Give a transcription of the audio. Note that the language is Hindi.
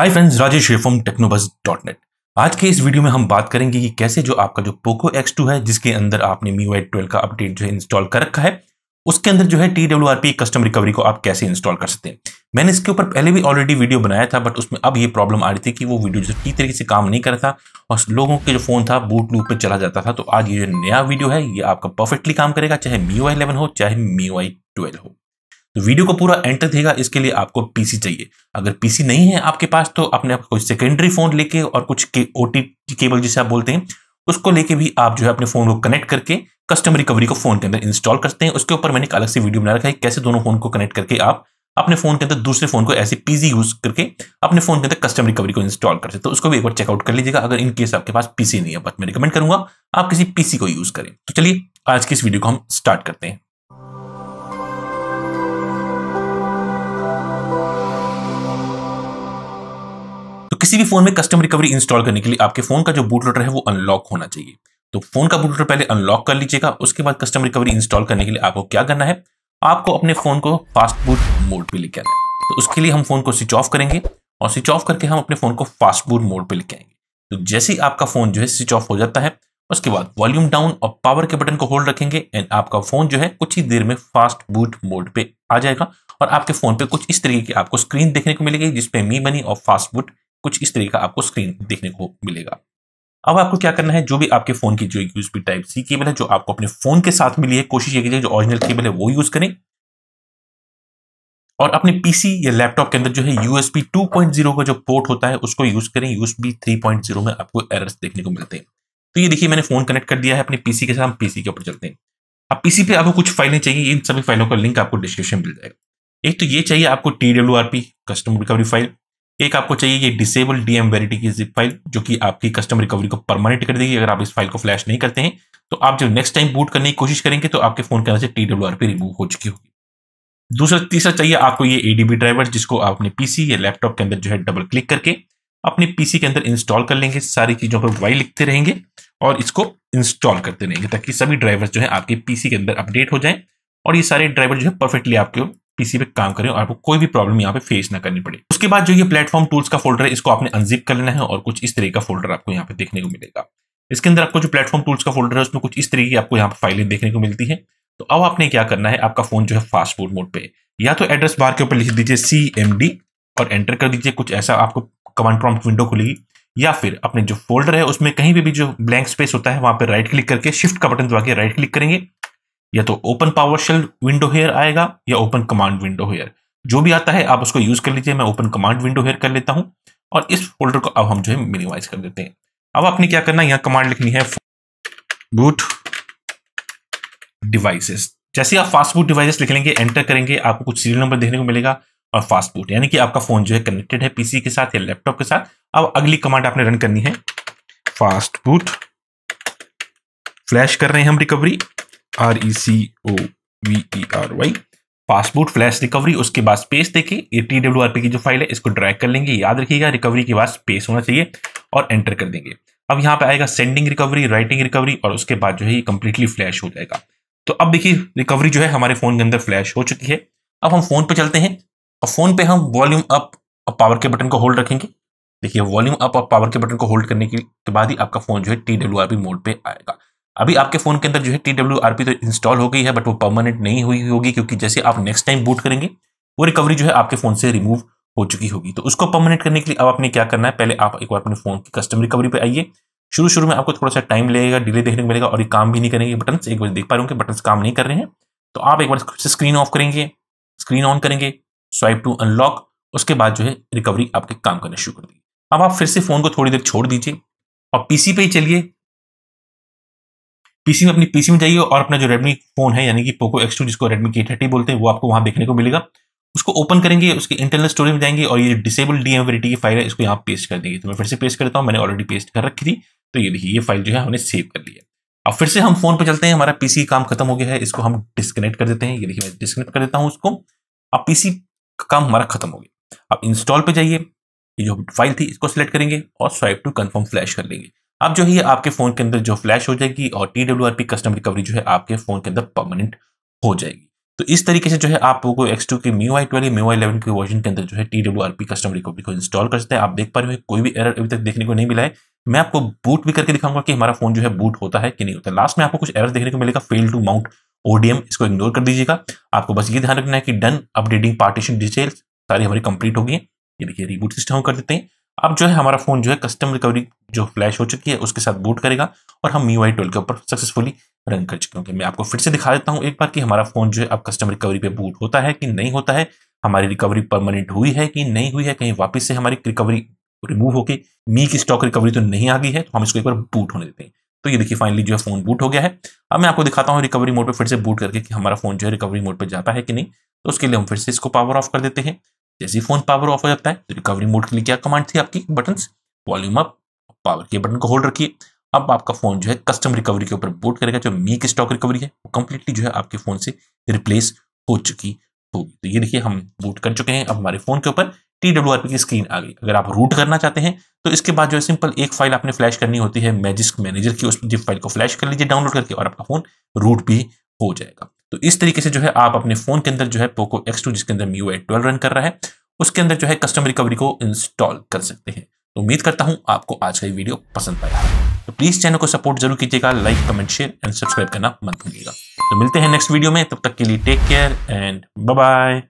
hi friends Rajesh from Technobus dot net आज के इस वीडियो में हम बात करेंगे कि कैसे जो आपका जो पोको X2 है जिसके अंदर आपने मी वाई ट्वेल्व का अपडेट जो है इंस्टॉल कर रखा है उसके अंदर जो है T W R P custom recovery को आप कैसे इंस्टॉल कर सकते हैं मैंने इसके ऊपर पहले भी ऑलरेडी वीडियो बनाया था बट उसमें अब ये प्रॉब्लम आ रही थी कि वो वीडियो जो ठीक तरीके से काम नहीं कर रहा था और लोगों के जो फोन था बूट लूप पर चला जाता था तो आज ये जो नया वीडियो है ये आपका परफेक्टली काम करेगा चाहे मी वाई इलेवन हो चाहे मी वाई ट्वेल्व हो वीडियो को पूरा एंटर देगा इसके लिए आपको पीसी चाहिए अगर पीसी नहीं है आपके पास तो अपने आप कोई सेकेंडरी फोन लेके और कुछ के ओ केबल जिसे आप बोलते हैं उसको लेके भी आप जो है अपने फोन को कनेक्ट करके कस्टमर रिकवरी को फोन के अंदर इंस्टॉल करते हैं उसके ऊपर मैंने एक अलग से वीडियो बना रखा है कैसे दोनों फोन को कनेक्ट करके आप अपने फोन के अंदर दूसरे फोन को ऐसे पीसी यूज करके अपने फोन के अंदर कस्टम रिकवरी को इंस्टॉल कर सकते तो उसको भी एक बार चेकआउट कर लीजिएगा अगर इन केस आपके पास पीसी नहीं है बट मैं रिकमेंड करूंगा आप किसी पीसी को यूज करें तो चलिए आज की इस वीडियो को हम स्टार्ट करते हैं किसी भी फोन में कस्टम रिकवरी इंस्टॉल करने के लिए आपके फोन का जो बूट लोडर है वो अनलॉक होना चाहिए तो फोन का बूट लोडर पहले अनलॉक कर लीजिएगा उसके बाद कस्टम रिकवरी इंस्टॉल करने के लिए आपको क्या करना है आपको अपने फोन को फास्ट बूट मोड पे लेके आना है तो उसके लिए हम फोन को स्विच ऑफ करेंगे और स्विच ऑफ करके हम अपने फोन को फास्ट बूट मोड पे लेके आएंगे तो जैसे ही आपका फोन जो है स्विच ऑफ हो जाता है उसके बाद वॉल्यूम डाउन और पावर के बटन को होल्ड रखेंगे एंड आपका फोन जो है कुछ ही देर में फास्ट बूट मोड पे आ जाएगा और आपके फोन पे कुछ इस तरीके की आपको स्क्रीन देखने को मिलेगी जिसपे मी मनी और फास्ट बूट कुछ इस तरीके का आपको स्क्रीन देखने को मिलेगा अब आपको क्या करना है जो भी आपके फोन की जो यूएसबी टाइप सी केबल है जो आपको अपने फोन के साथ मिली है कोशिश ये कीजिए जो ओरिजिनल केबल है वो यूज करें और अपने पीसी या लैपटॉप के अंदर जो है यूएसबी 2.0 का जो पोर्ट होता है उसको यूज करें यूएसबी 3.0 में आपको एरर्स देखने को मिलते हैं तो ये देखिए मैंने फोन कनेक्ट कर दिया है अपने पीसी के साथ पीसी के ऊपर चलते हैं अब पीसी पे आपको कुछ फाइलें चाहिए इन सभी फाइलों का लिंक आपको डिस्क्रिप्शन मिल जाएगा एक तो ये चाहिए आपको टी कस्टम रिकवरी फाइल एक आपको चाहिए ये डिसेबल डीएम वेरिटी की जिप फाइल जो कि आपकी कस्टम रिकवरी को परमानेंट कर देगी अगर आप इस फाइल को फ्लैश नहीं करते हैं तो आप जब नेक्स्ट टाइम बूट करने की कोशिश करेंगे तो आपके फोन के अंदर से T W R P remove हो चुकी होगी दूसरा तीसरा चाहिए आपको ये एडीबी ड्राइवर जिसको आपने अपने पीसी या लैपटॉप के अंदर जो है डबल क्लिक करके अपने पीसी के अंदर इंस्टॉल कर लेंगे सारी चीजों पर वाई लिखते रहेंगे और इसको इंस्टॉल करते रहेंगे ताकि सभी ड्राइवर जो है आपके पीसी के अंदर अपडेट हो जाए और ये सारे ड्राइवर जो है परफेक्टली आपके पीसी पे काम करें और आपको कोई भी प्रॉब्लम यहाँ पे फेस ना करनी पड़े उसके बाद जो ये प्लेटफॉर्म टूल्स का फोल्डर है इसको आपने अनजिप कर लेना है और कुछ इस तरीके का फोल्डर आपको यहाँ पे देखने को मिलेगा इसके अंदर आपको जो प्लेटफॉर्म टूल्स का फोल्डर है उसमें कुछ इस तरीके की आपको यहाँ पर फाइलें देखने को मिलती है तो अब आपने क्या करना है आपका फोन जो है फास्ट फूड मोड पे या तो एड्रेस बार के ऊपर लिख दीजिए सी और एंटर कर दीजिए कुछ ऐसा आपको कमांड प्रॉम्प्ट विंडो खुलेगी या फिर अपने जो फोल्डर है उसमें कहीं पे भी जो ब्लैंक स्पेस होता है वहां पर राइट क्लिक करके शिफ्ट का बटन दबा के राइट क्लिक करेंगे या तो open powershell window here आएगा या ओपन कमांड विंडो हेयर जो भी आता है आप उसको यूज कर लीजिए मैं ओपन कमांड विंडो हेयर कर लेता हूँ और इस फोल्डर को अब हम जो है मिनिमाइज कर देते हैं अब आपने क्या करना है यहाँ कमांड लिखनी है बूट डिवाइसेस जैसे आप फास्ट बूट डिवाइसेस लिख लेंगे एंटर करेंगे आपको कुछ सीरियल नंबर देखने को मिलेगा और फास्ट बूट यानी कि आपका फोन जो है कनेक्टेड है पीसी के साथ या लैपटॉप के साथ अब अगली कमांड आपने रन करनी है फास्ट बूट फ्लैश कर रहे हैं हम recovery R E C O V E R Y fastboot flash recovery उसके बाद स्पेस देके ये टी डब्ल्यू आर पी की जो फाइल है इसको ड्रैग कर लेंगे याद रखिएगा रिकवरी के बाद स्पेस होना चाहिए और एंटर कर देंगे अब यहाँ पे आएगा सेंडिंग रिकवरी राइटिंग रिकवरी और उसके बाद जो है ये कंप्लीटली फ्लैश हो जाएगा तो अब देखिए रिकवरी जो है हमारे फोन के अंदर फ्लैश हो चुकी है अब हम फोन पे चलते हैं और फोन पे हम वॉल्यूम अप और पावर के बटन को होल्ड रखेंगे देखिए वॉल्यूम अप और पावर के बटन को होल्ड करने के बाद ही आपका फोन जो है T W R P mode पे आएगा अभी आपके फ़ोन के अंदर जो है टी डब्ल्यू आर पी तो इंस्टॉल हो गई है बट वो परमानेंट नहीं हुई होगी क्योंकि जैसे आप नेक्स्ट टाइम बूट करेंगे वो रिकवरी जो है आपके फ़ोन से रिमूव हो चुकी होगी तो उसको परमानेंट करने के लिए अब आपने क्या करना है पहले आप एक बार अपने फ़ोन की कस्टम रिकवरी पे आइए शुरू शुरू में आपको थोड़ा सा टाइम लगेगा डिले देखने को मिलेगा और ये काम भी नहीं करेंगे बटन एक बार देख पा रहे होंगे बटन काम नहीं कर रहे हैं तो आप एक बार स्क्रीन ऑफ करेंगे स्क्रीन ऑन करेंगे स्वाइप टू अनलॉक उसके बाद जो है रिकवरी आपके काम करना शुरू कर देगी अब आप फिर से फ़ोन को थोड़ी देर छोड़ दीजिए और पीसी पे ही चलिए पीसी में अपनी पीसी में जाइए और अपना जो रेडमी फोन है यानी कि पोको एक्स टू जिसको रेडमी के थर्टी बोलते हैं वो आपको वहां देखने को मिलेगा उसको ओपन करेंगे उसके इंटरनल स्टोरेज में जाएंगे और ये डिसेबल डीएमवेटी की फाइल है इसको यहाँ पेस्ट कर देंगे तो मैं फिर से पेस्ट करता हूँ मैंने ऑलरेडी पेस्ट कर रखी थी तो ये देखिए ये फाइल जो है हमने सेव कर लिया अब फिर से हम फोन पर चलते हैं हमारा पीसी काम खत्म हो गया है इसको हम डिस्कनेक्ट कर देते हैं ये देखिए मैं डिस्कनेक्ट कर देता हूँ उसको अब पीसी का काम हमारा खत्म हो गया अब इंस्टॉल पर जाइए ये जो फाइल थी इसको सिलेक्ट करेंगे और स्वाइप टू कन्फर्म फ्लैश कर लेंगे अब जो है आपके फ़ोन के अंदर जो फ्लैश हो जाएगी और T W R P custom recovery जो है आपके फ़ोन के अंदर परमानेंट हो जाएगी तो इस तरीके से जो है आप लोगों को एक्स टू के MIUI twelve MIUI eleven के वर्जन के अंदर जो है T W R P custom recovery को इंस्टॉल कर सकते हैं आप देख पा रहे हो कोई भी एरर अभी तक देखने को नहीं मिला है मैं आपको बूट भी करके दिखाऊंगा कि हमारा फोन जो है बूट होता है कि नहीं होता लास्ट में आपको कुछ एरर देखने को मिलेगा फेल टू माउंट ओडीएम इसको इग्नोर कर दीजिएगा आपको बस ये ध्यान रखना है कि डन अपडेटिंग पार्टीशन डिटेल्स सारी हमारी कंप्लीट होगी ये देखिए रिबूट सिस्टम कर देते हैं अब जो है हमारा फ़ोन जो है कस्टम रिकवरी जो फ्लैश हो चुकी है उसके साथ बूट करेगा और हम यू आई ट्वेल्व के ऊपर सक्सेसफुली रन कर चुके होंगे मैं आपको फिर से दिखा देता हूँ एक बार कि हमारा फ़ोन जो है अब कस्टम रिकवरी पे बूट होता है कि नहीं होता है हमारी रिकवरी परमानेंट हुई है कि नहीं हुई है कहीं वापस से हमारी रिकवरी रिमूव होके मी की स्टॉक रिकवरी तो नहीं आ गई है तो हम इसको एक बार बूट होने देते हैं तो ये देखिए फाइनली जो है फोन बूट हो गया है अब मैं आपको दिखाता हूँ रिकवरी मोड पर फिर से बूट करके कि हमारा फोन जो है रिकवरी मोड पर जाता है कि नहीं तो उसके लिए हम फिर से इसको पावर ऑफ कर देते हैं जैसे ही फोन पावर ऑफ हो जाता है तो रिकवरी मोड के लिए क्या कमांड थी आपकी बटन वॉल्यूम अप पावर के बटन को होल्ड रखिए अब आपका फोन जो है कस्टम रिकवरी के ऊपर बोट करेगा जो मीक स्टॉक रिकवरी है वो कंप्लीटली जो है आपके फोन से रिप्लेस हो चुकी होगी तो ये देखिए हम बूट कर चुके हैं अब हमारे फोन के ऊपर टी डब्ल्यू आर पी की स्क्रीन आ गई अगर आप रूट करना चाहते हैं तो इसके बाद जो है सिंपल एक फाइल आपने फ्लैश करनी होती है मैजिस्क मैनेजर की उस जिप फाइल को फ्लैश कर लीजिए डाउनलोड करके और आपका फोन रूट भी हो जाएगा तो इस तरीके से जो है आप अपने फोन के अंदर जो है पोको एक्स टू जिसके अंदर मी एट ट्वेल्व रन कर रहा है उसके अंदर जो है कस्टम रिकवरी को इंस्टॉल कर सकते हैं तो उम्मीद करता हूं आपको आज का ये वीडियो पसंद आया तो प्लीज़ चैनल को सपोर्ट जरूर कीजिएगा like comment share and subscribe करना मत भूलिएगा तो मिलते हैं नेक्स्ट वीडियो में तब तक के लिए टेक केयर एंड बाय